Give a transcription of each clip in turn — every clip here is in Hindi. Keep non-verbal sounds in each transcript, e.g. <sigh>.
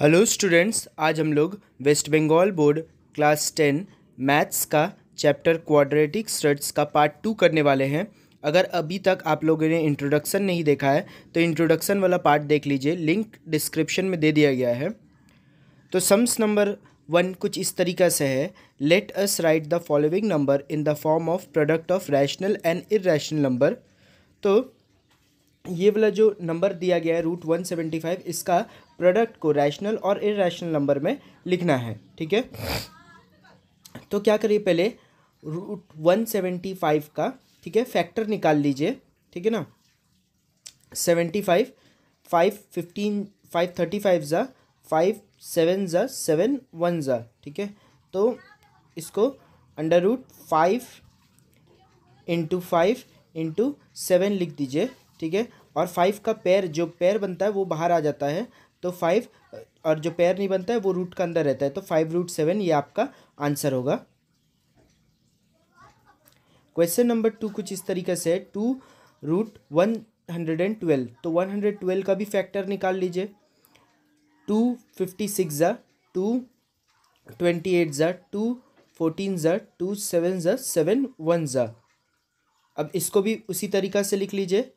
हेलो स्टूडेंट्स आज हम लोग West Bengal board class ten maths का चैप्टर क्वाड्रेटिक स्ट्रट्स का पार्ट टू करने वाले हैं अगर अभी तक आप लोगों ने इंट्रोडक्शन नहीं देखा है तो इंट्रोडक्शन वाला पार्ट देख लीजिए लिंक डिस्क्रिप्शन में दे दिया गया है तो सम्स नंबर वन कुछ इस तरीका से है let us write the following number in the form of product of rational and irrational number तो ये वाला जो नंबर दिया गया है रूट वन सेवेंटी फाइव इसका प्रोडक्ट को रैशनल और इरेशनल नंबर में लिखना है ठीक है तो क्या करिए पहले रूट वन सेवेंटी फाइव का ठीक है फैक्टर निकाल लीजिए ठीक है ना seventy five five fifteen five thirty five ज़ा फाइव सेवन ज़ा सेवन वन ज़ा ठीक है तो इसको under root five into five into seven लिख दीजिए ठीक है और फाइव का पैर जो पैर बनता है वो बाहर आ जाता है तो फाइव और जो पेयर नहीं बनता है वो रूट का अंदर रहता है तो फाइव रूट सेवन ये आपका आंसर होगा क्वेश्चन नंबर टू कुछ इस तरीके से है two root one hundred and twelve तो वन हंड्रेड ट्वेल्व का भी फैक्टर निकाल लीजिए टू फिफ्टी सिक्स ज़ा टू ट्वेंटी एट ज़ा टू फोर्टीन ज़ा टू सेवन ज़ा सेवन वन ज़ा अब इसको भी उसी तरीका से लिख लीजिए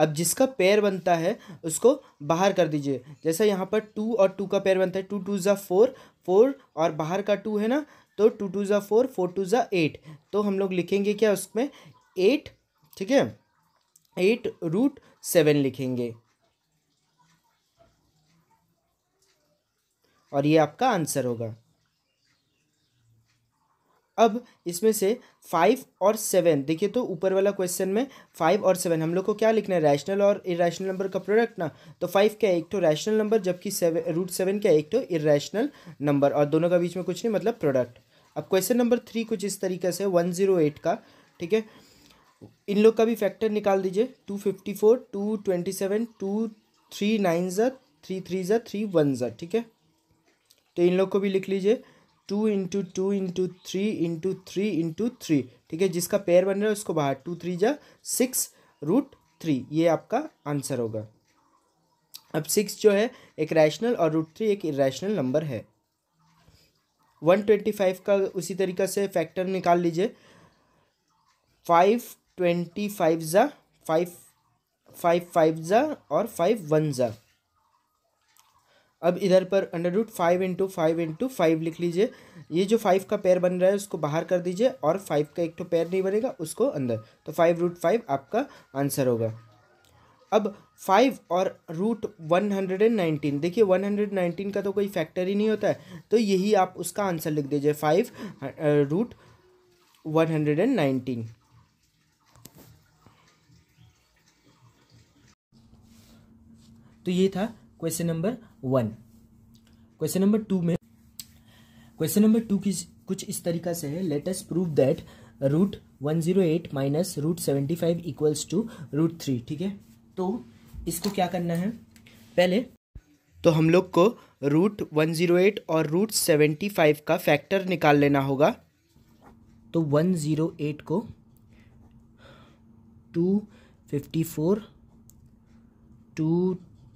अब जिसका पेयर बनता है उसको बाहर कर दीजिए जैसे यहाँ पर टू और टू का पेयर बनता है टू टू ज़ा फोर फोर और बाहर का टू है ना तो टू टू ज़ा फोर फोर टू ज़ा एट तो हम लोग लिखेंगे क्या उसमें एट ठीक है एट रूट सेवन लिखेंगे और ये आपका आंसर होगा अब इसमें से फाइव और सेवन देखिए तो ऊपर वाला क्वेश्चन में फाइव और सेवन हम लोग को क्या लिखना है रैशनल और इरेशनल नंबर का प्रोडक्ट ना तो फाइव क्या एक तो रैशनल नंबर जबकि सेवन रूट सेवन क्या एक तो इरेशनल नंबर और दोनों का बीच में कुछ नहीं मतलब प्रोडक्ट अब क्वेश्चन नंबर थ्री कुछ इस तरीके से वन जीरो एट का ठीक है इन लोग का भी फैक्टर निकाल दीजिए two fifty four two twenty seven two three nine ज़ा थ्री थ्री ज़ा थ्री वन ज़ा ठीक है तो इन लोग को भी लिख लीजिए two into two into three into three into three ठीक है जिसका पेयर बन रहा है उसको बाहर टू थ्री जा सिक्स रूट थ्री ये आपका आंसर होगा अब सिक्स जो है एक रैशनल और रूट थ्री एक इरेशनल नंबर है वन ट्वेंटी फाइव का उसी तरीका से फैक्टर निकाल लीजिए फाइव ट्वेंटी फाइव ज़ा फाइव फाइव फाइव ज़ा और फाइव वन ज़ा अब इधर पर under root five into five into five लिख लीजिए ये जो फाइव का पैर बन रहा है उसको बाहर कर दीजिए और फाइव का एक तो पैर नहीं बनेगा उसको अंदर तो फाइव रूट फाइव आपका आंसर होगा अब फाइव और root one hundred and nineteen देखिए वन हंड्रेड नाइनटीन का तो कोई फैक्टर ही नहीं होता है तो यही आप उसका आंसर लिख दीजिए five root one hundred and nineteen तो ये था question number one question number two में क्वेश्चन नंबर टू की कुछ इस तरीका से है let us prove that root one zero eight minus root seventy five equals to root three ठीक है तो इसको क्या करना है पहले तो हम लोग को रूट वन ज़ीरो एट और रूट सेवेंटी फाइव का फैक्टर निकाल लेना होगा तो वन ज़ीरो एट को two fifty four two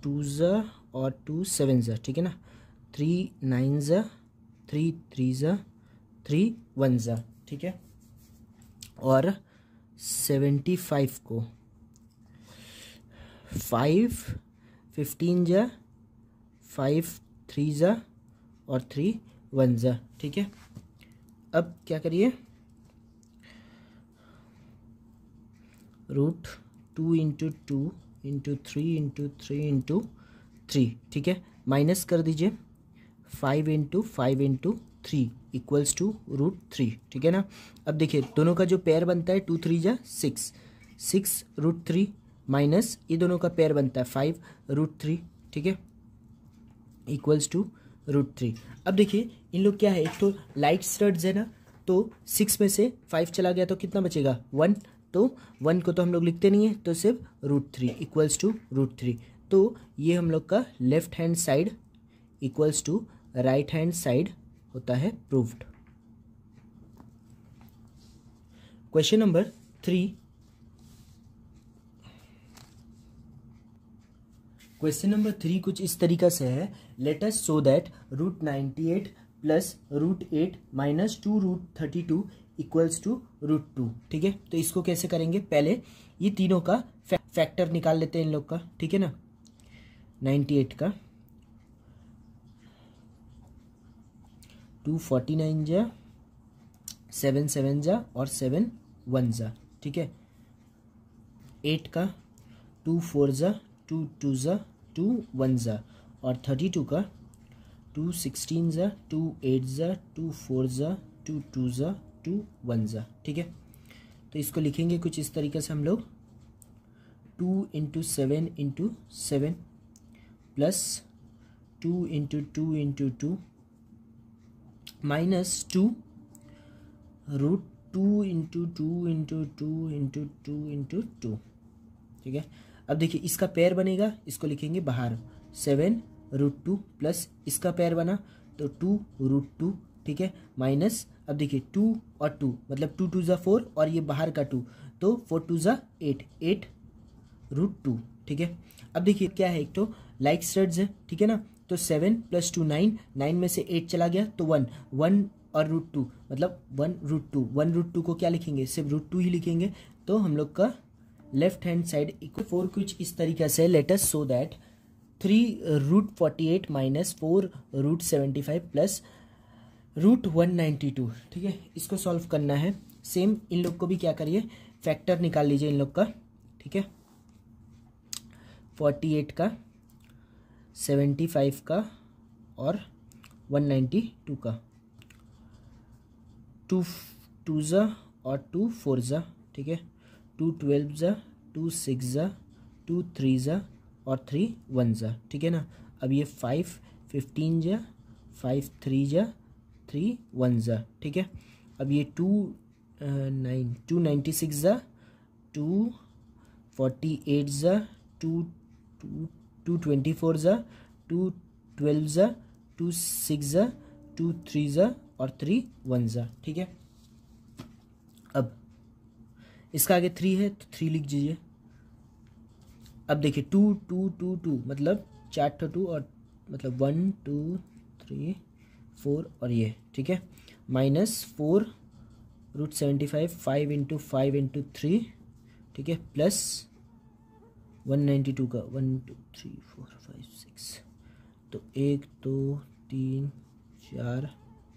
two ज़ा और टू सेवन ज़ा ठीक है ना थ्री नाइन ज़ थ्री थ्री ज़ थ्री वन ज़ा ठीक है और सेवेंटी फाइव को फाइव फिफ्टीन ज़ फाइव थ्री ज़ा और थ्री वन ज़ा ठीक है अब क्या करिए root two into two into three into three into three ठीक है माइनस कर दीजिए five into five into three equals to root three ठीक है ना अब देखिए दोनों का जो पेयर बनता है टू थ्री या six six root three minus ये दोनों का पेयर बनता है फाइव रूट थ्री ठीक है इक्वल्स टू रूट थ्री अब देखिए इन लोग क्या है एक तो लाइट स्टर्ट्स है ना तो सिक्स में से फाइव चला गया तो कितना बचेगा वन तो वन को तो हम लोग लिखते नहीं है तो सिर्फ root three equals to root three तो ये हम लोग का left hand side equals to right hand side होता है proved question number three question number three कुछ इस तरीका से है let us so that root ninety eight plus root eight minus two root thirty two equals to root two ठीक है तो इसको कैसे करेंगे पहले ये तीनों का फैक्टर निकाल लेते हैं इन लोग का ठीक है ना नाइन्टी एट का टू फोर्टी नाइन जा सेवन सेवन जा और सेवन वन जा ठीक है एट का टू फोर जा टू टू जा टू वन जा और थर्टी टू का टू सिक्सटीन जा टू एट जा टू फोर जा टू टू जा टू वन ज़ा ठीक है तो इसको लिखेंगे कुछ इस तरीके से हम लोग two into seven into seven plus two into two into two minus two root two into two into two into two into two ठीक है अब देखिए इसका पैर बनेगा इसको लिखेंगे बाहर सेवन रूट टू प्लस इसका पैर बना तो टू रूट टू ठीक है माइनस अब देखिए टू और टू मतलब टू टू ज़ा फोर और ये बाहर का टू तो फोर टू ज़ा एट एट रूट टू ठीक है अब देखिए क्या है एक तो लाइक स्टर्ड्स है ठीक है ना तो seven plus two nine nine में से एट चला गया तो वन वन और रूट टू मतलब one root two one root two को क्या लिखेंगे सिर्फ रूट टू ही लिखेंगे तो हम लोग का left hand side equal four कुछ इस तरीका से let us so that three root forty eight minus four root seventy five plus root one ninety two ठीक है इसको सॉल्व करना है सेम इन लोग को भी क्या करिए फैक्टर निकाल लीजिए इन लोग का ठीक है फोर्टी एट का सेवेंटी फाइव का और वन नाइन्टी टू का टू टू ज़ा और टू फोर ज़ा ठीक है टू ट्वेल्व ज़ा टू सिक्स ज़ टू थ्री ज़ा और थ्री वन ज़ा ठीक है ना अब ये फाइव फिफ्टीन जा फाइव थ्री जा थ्री वन ज़ा ठीक है अब ये two nine two ninety six ज़ा टू फोर्टी एट ज़ा two two two twenty four ज़ा टू ट्वेल्व ज़ा टू सिक्स ज़ा टू थ्री ज़ा और थ्री वन ज़ा ठीक है अब इसका आगे थ्री है तो थ्री लिख दीजिए अब देखिए टू टू टू टू मतलब चार टू और मतलब वन टू थ्री फोर और ये ठीक है minus four root seventy five five into five into three ठीक है प्लस वन नाइन्टी टू का one two three four five six तो एक दो तो, तीन चार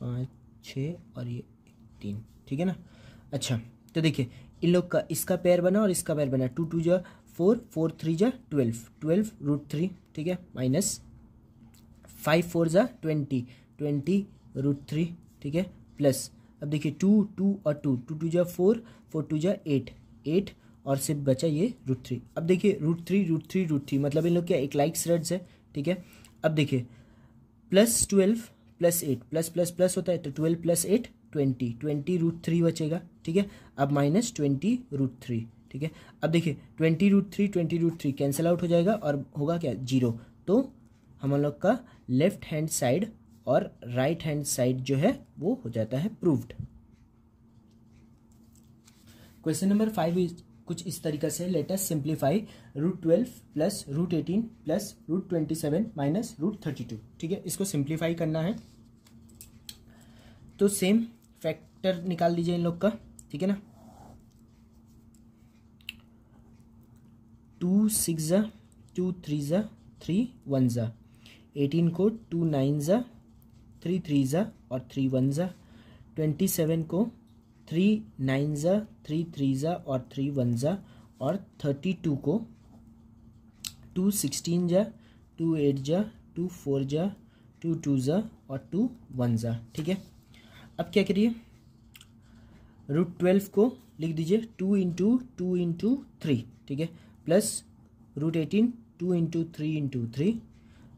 पाँच छ और ये तीन ठीक है ना अच्छा तो देखिए इन लोग का इसका पेयर बना और इसका पैर बना टू टू जा फोर फोर थ्री जा ट्वेल्व ट्वेल्व रूट थ्री ठीक है माइनस फाइव फोर जा ट्वेंटी ट्वेंटी रूट थ्री ठीक है प्लस अब देखिए टू टू और टू टू टू जा फोर फोर टू जा एट एट और सिर्फ बचा ये रूट थ्री अब देखिए root three root three root three मतलब इन लोग क्या एक लाइक्स स्रेड्स है ठीक है अब देखिए plus twelve plus eight plus plus plus होता है तो twelve plus eight twenty twenty root three बचेगा ठीक है अब माइनस ट्वेंटी रूट थ्री ठीक है अब देखिए twenty root three twenty root three cancel out हो जाएगा और होगा क्या जीरो तो हम लोग का लेफ्ट हैंड साइड और राइट हैंड साइड जो है वो हो जाता है proved question number five is कुछ इस तरीका से let us simplify root twelve plus root eighteen plus root twenty seven minus root thirty two ठीक है इसको सिंप्लीफाई करना है तो सेम फैक्टर निकाल दीजिए इन लोग का ठीक है ना टू सिक्स ज़ा टू थ्री ज़ा थ्री वन ज़ा एटीन को टू नाइन ज़ा थ्री थ्री ज़ा और थ्री वन ज़ा ट्वेंटी सेवन को थ्री नाइन ज़ा थ्री थ्री ज़ा और थ्री वन ज़ा और थर्टी टू को टू सिक्सटीन ज़ा टू एट ज़ा टू फोर ज़ा टू टू ज़ा और टू वन ज़ा ठीक है अब क्या करिए रूट ट्वेल्व को लिख दीजिए two into two into three ठीक है plus root eighteen two into three into three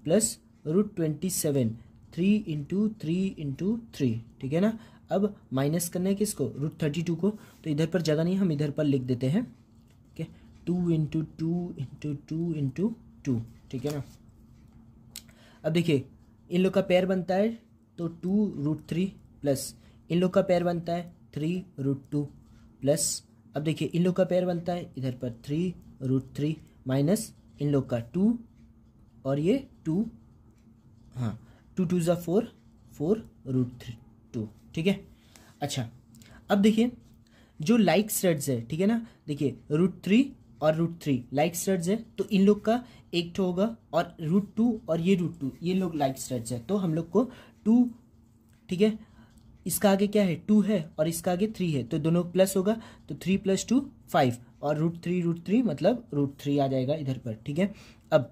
plus root twenty seven three into three into three ठीक है ना अब माइनस करना है किसको रूट थर्टी टू को तो इधर पर जगह नहीं हम इधर पर लिख देते हैं ठीक है two into two into two into two ठीक है ना अब देखिए इन लोग का पैर बनता है तो टू रूट थ्री प्लस इन लोग का पैर बनता है थ्री रूट टू प्लस अब देखिए इन लोग का पैर बनता है इधर पर थ्री रूट थ्री माइनस इन लोग का टू और ये टू हाँ टू टू ज़ा four four root three two ठीक है अच्छा अब देखिए जो लाइक स्ट्रेड्स है ठीक है ना देखिए रूट थ्री और रूट थ्री लाइक स्टड्स है तो इन लोग का एक ठो होगा और रूट टू और ये रूट टू ये लोग लाइक स्टड्स है तो हम लोग को टू ठीक है इसका आगे क्या है टू है और इसका आगे थ्री है तो दोनों प्लस होगा तो थ्री प्लस टू फाइव और रूट थ्री रूट थ्री मतलब रूट थ्री आ जाएगा इधर पर ठीक है अब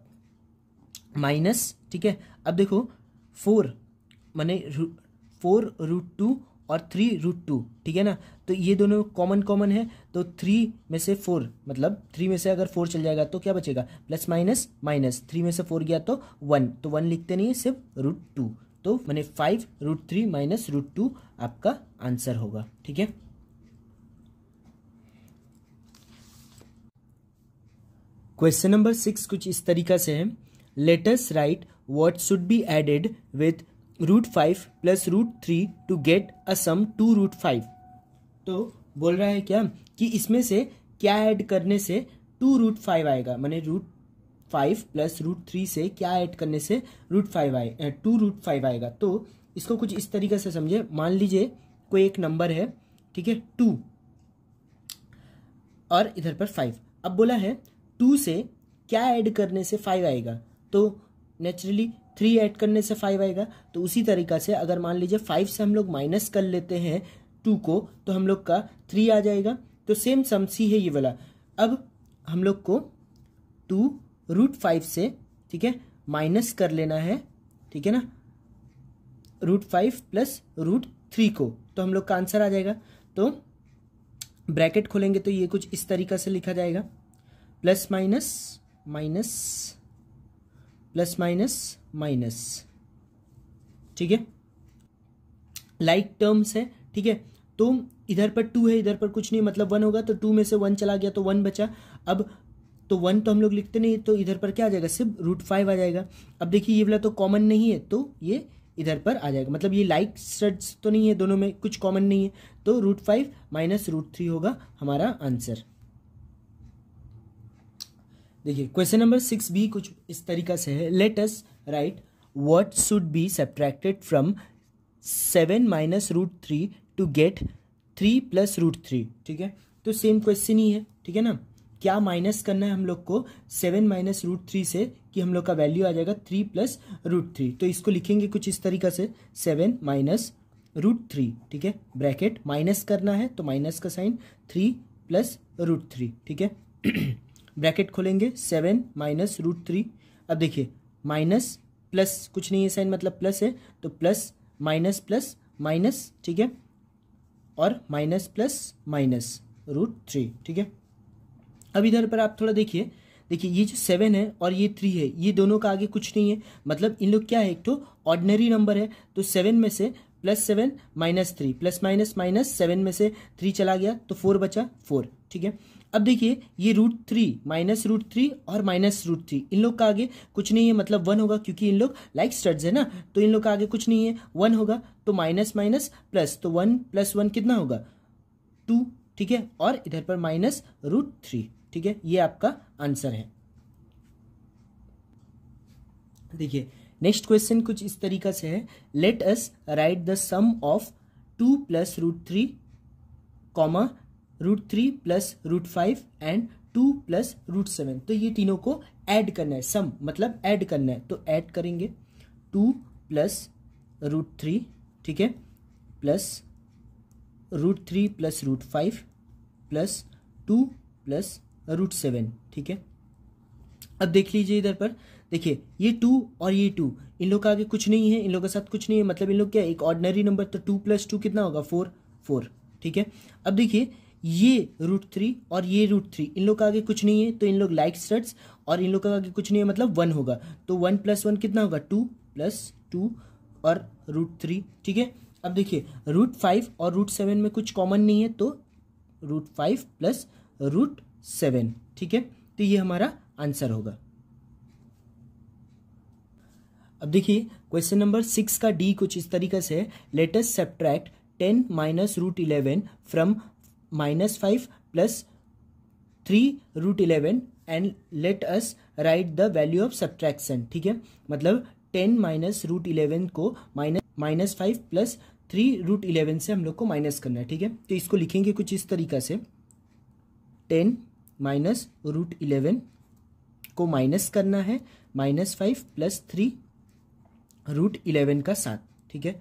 माइनस ठीक है अब देखो फोर मैंने फोर रूट टू और थ्री रूट टू ठीक है ना तो ये दोनों कॉमन कॉमन है तो थ्री में से फोर मतलब थ्री में से अगर फोर चल जाएगा तो क्या बचेगा प्लस माइनस माइनस थ्री में से फोर गया तो वन तो वन लिखते नहीं है सिर्फ रूट टू तो मैंने five root three minus root two आपका आंसर होगा ठीक है क्वेश्चन नंबर सिक्स कुछ इस तरीका से है let us write what should be added with root five plus root three to get a sum two root five तो बोल रहा है क्या कि इसमें से क्या ऐड करने से टू रूट फाइव आएगा मैंने root five plus root three से क्या ऐड करने से रूट फाइव आए टू रूट फाइव आएगा तो इसको कुछ इस तरीके से समझे मान लीजिए कोई एक नंबर है ठीक है टू और इधर पर फाइव अब बोला है टू से क्या ऐड करने से फाइव आएगा तो नेचुरली थ्री ऐड करने से फाइव आएगा तो उसी तरीका से अगर मान लीजिए फाइव से हम लोग माइनस कर लेते हैं टू को तो हम लोग का थ्री आ जाएगा तो सेम सी है ये वाला अब हम लोग को टू रूट फाइव से ठीक है माइनस कर लेना है ठीक है ना root five plus root three को तो हम लोग का आंसर आ जाएगा तो ब्रैकेट खोलेंगे तो ये कुछ इस तरीका से लिखा जाएगा plus minus minus plus minus minus ठीक है लाइक टर्म्स है ठीक है तो इधर पर टू है इधर पर कुछ नहीं मतलब वन होगा तो टू में से वन चला गया तो वन बचा अब तो वन तो हम लोग लिखते नहीं तो इधर पर क्या आ जाएगा सिर्फ रूट फाइव आ जाएगा अब देखिए ये वाला तो कॉमन नहीं है तो ये इधर पर आ जाएगा मतलब ये लाइक सर्च तो नहीं है दोनों में कुछ कॉमन नहीं है तो root five minus root three होगा हमारा आंसर देखिए क्वेश्चन नंबर सिक्स भी कुछ इस तरीका से है let us write what should be separated from seven minus root three to get three plus root three ठीक है तो सेम क्वेश्चन ही है ठीक है ना क्या माइनस करना है हम लोग को सेवन माइनस रूट थ्री से कि हम लोग का वैल्यू आ जाएगा थ्री प्लस रूट थ्री तो इसको लिखेंगे कुछ इस तरीका से सेवन माइनस रूट थ्री ठीक है ब्रैकेट माइनस करना है तो माइनस का sign three plus root three ठीक है <clears throat> ब्रैकेट खोलेंगे सेवन माइनस रूट थ्री अब देखिए माइनस प्लस कुछ नहीं है साइन मतलब प्लस है तो प्लस माइनस प्लस माइनस ठीक है और minus plus minus root three ठीक है अब इधर पर आप थोड़ा देखिए देखिए ये जो सेवन है और ये थ्री है ये दोनों का आगे कुछ नहीं है मतलब इन लोग क्या है एक तो ऑर्डनरी नंबर है तो सेवन में से plus seven minus three plus minus minus seven में से थ्री चला गया तो फोर बचा फोर ठीक है अब देखिए ये root three minus root three और माइनस रूट थ्री इन लोग का आगे कुछ नहीं है मतलब वन होगा क्योंकि इन लोग लाइक स्टड्स है ना तो इन लोग का आगे कुछ नहीं है वन होगा तो माइनस माइनस प्लस तो वन प्लस वन कितना होगा टू ठीक है और इधर पर माइनस रूट थ्री ठीक है ये आपका आंसर है देखिए नेक्स्ट क्वेश्चन कुछ इस तरीका से है let us write the sum of two plus root three comma root three plus root five and two plus root seven तो ये तीनों को ऐड करना है सम मतलब ऐड करना है तो ऐड करेंगे टू प्लस रूट थ्री ठीक है plus root three plus root five plus two plus root seven ठीक है अब देख लीजिए इधर पर देखिए ये टू और ये टू इन लोग का आगे कुछ नहीं है इन लोग के साथ कुछ नहीं है मतलब इन लोग क्या एक ऑर्डनरी नंबर तो टू प्लस टू कितना होगा फोर फोर ठीक है अब देखिए ये रूट थ्री और ये रूट थ्री इन लोग का आगे कुछ नहीं है तो इन लोग लाइक स्टड्स और इन लोग का आगे कुछ नहीं है मतलब वन होगा तो वन प्लस वन कितना होगा टू प्लस टू और रूट थ्री ठीक है अब देखिए रूट फाइव और रूट सेवन में कुछ कॉमन नहीं है तो root five plus root seven ठीक है तो ये हमारा आंसर होगा अब देखिए क्वेश्चन नंबर सिक्स का डी कुछ इस तरीके से है let us subtract ten minus root eleven from minus five plus three root eleven and let us write the value of subtraction ठीक है मतलब टेन माइनस रूट इलेवन को minus minus five plus three root eleven से हम लोग को माइनस करना है ठीक है तो इसको लिखेंगे कुछ इस तरीका से टेन माइनस रूट इलेवन को माइनस करना है minus five plus three root eleven का साथ ठीक है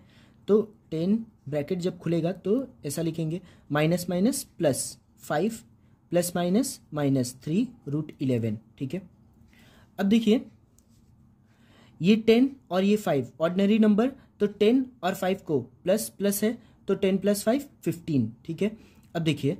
तो टेन ब्रैकेट जब खुलेगा तो ऐसा लिखेंगे minus minus plus five plus minus minus three root eleven ठीक है अब देखिए ये टेन और ये फाइव ऑर्डनरी नंबर तो टेन और फाइव को प्लस प्लस है तो टेन प्लस फाइव फिफ्टीन ठीक है अब देखिए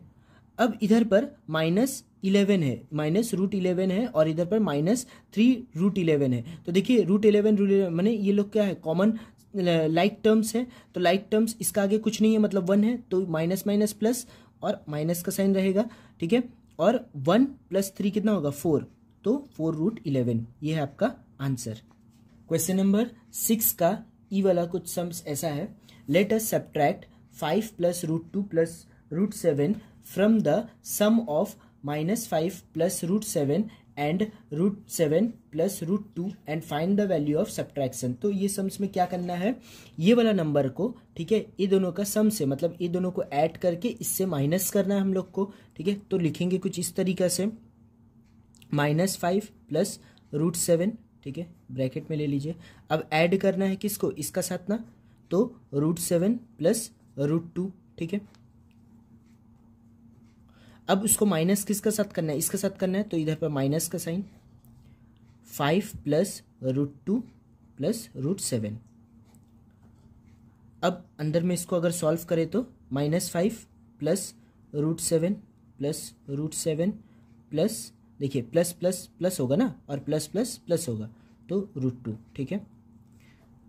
अब इधर पर माइनस इलेवन है माइनस रूट इलेवन है और इधर पर माइनस थ्री रूट इलेवन है तो देखिए रूट इलेवन रूट मैंने ये लोग क्या है कॉमन लाइक टर्म्स है तो लाइक टर्म्स इसका आगे कुछ नहीं है मतलब वन है तो माइनस माइनस प्लस और माइनस का साइन रहेगा ठीक है और वन प्लस थ्री कितना होगा फोर तो फोर रूट इलेवन ये है आपका आंसर क्वेश्चन नंबर सिक्स का ई e वाला कुछ सम्स ऐसा है let us subtract five plus root two plus root seven from the sum of minus five plus root seven and root seven plus root two and find the value of subtraction तो ये सम्स में क्या करना है ये वाला नंबर को ठीक है ये दोनों का सम से मतलब ये दोनों को ऐड करके इससे माइनस करना है हम लोग को ठीक है तो लिखेंगे कुछ इस तरीका से minus five plus root seven ठीक है ब्रैकेट में ले लीजिए अब ऐड करना है किसको इसका साथ ना तो root seven plus root two ठीक है अब उसको माइनस किसके साथ करना है इसके साथ करना है तो इधर पर माइनस का sign five plus root two plus root seven अब अंदर में इसको अगर सॉल्व करें तो minus five plus root seven plus root seven plus देखिए प्लस प्लस प्लस होगा ना और प्लस प्लस प्लस होगा तो रूट टू ठीक है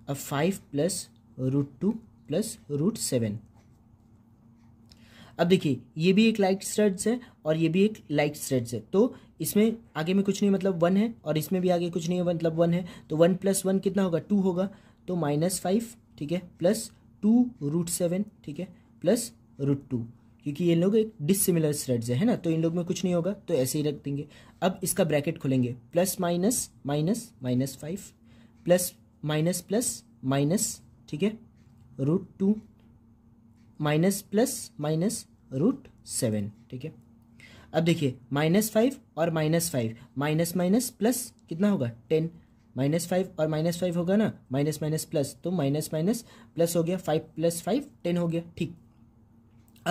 अब five plus root two plus root seven अब देखिए ये भी एक लाइट स्ट्रेड्स है और ये भी एक लाइट स्ट्रेड्स है तो इसमें आगे में कुछ नहीं मतलब वन है और इसमें भी आगे कुछ नहीं है मतलब वन है तो वन प्लस वन कितना होगा टू होगा तो माइनस फाइव ठीक है प्लस टू रूट सेवन ठीक है प्लस रूट टू क्योंकि ये लोग एक डिसिमिलर स्ट्रेड्स है ना तो इन लोग में कुछ नहीं होगा तो ऐसे ही रख देंगे अब इसका ब्रैकेट खोलेंगे plus minus minus minus five plus minus plus minus ठीक है root two minus plus minus root seven ठीक है अब देखिए माइनस फाइव और minus five minus minus plus कितना होगा टेन माइनस फाइव और माइनस फाइव होगा ना माइनस माइनस प्लस तो माइनस माइनस प्लस हो गया फाइव प्लस फाइव टेन हो गया ठीक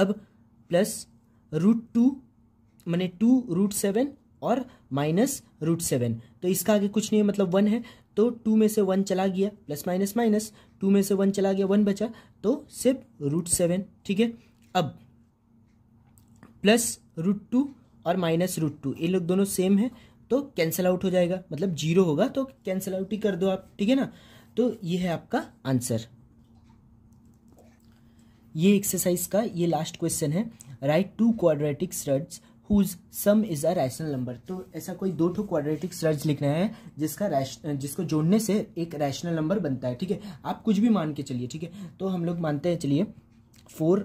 अब प्लस रूट टू मैंने टू रूट सेवन और माइनस रूट सेवन तो इसका आगे कुछ नहीं है मतलब वन है तो टू में से वन चला गया प्लस माइनस माइनस टू में से वन चला गया वन बचा तो सिर्फ रूट सेवन ठीक है अब प्लस रूट टू और माइनस रूट टू ये लोग दोनों सेम है तो कैंसिल आउट हो जाएगा मतलब जीरो होगा तो कैंसिल आउट ही कर दो आप ठीक है ना तो ये है आपका आंसर ये एक्सरसाइज का ये लास्ट क्वेश्चन है write two quadratic surds whose sum is a rational number तो ऐसा कोई दो ठो क्वाड्रेटिक सर्च लिखना है जिसका जिसको जोड़ने से एक रैशनल नंबर बनता है ठीक है आप कुछ भी मान के चलिए ठीक है तो हम लोग मानते हैं चलिए four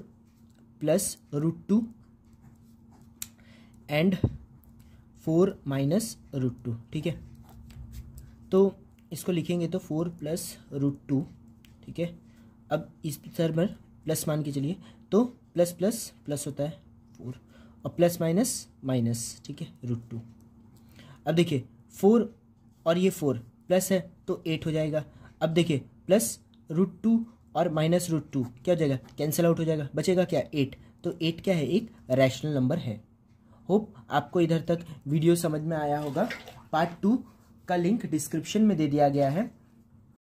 plus root two and four minus root two ठीक है तो इसको लिखेंगे तो फोर प्लस रूट टू ठीक है अब इस सर पर प्लस मान के चलिए तो प्लस प्लस प्लस होता है फोर और प्लस माइनस माइनस ठीक है रूट टू अब देखिए फोर और ये फोर प्लस है तो एट हो जाएगा अब देखिए प्लस रूट टू और माइनस रूट टू क्या हो जाएगा कैंसिल आउट हो जाएगा बचेगा क्या एट तो एट क्या है एक रैशनल नंबर है होप आपको इधर तक वीडियो समझ में आया होगा पार्ट टू का लिंक डिस्क्रिप्शन में दे दिया गया है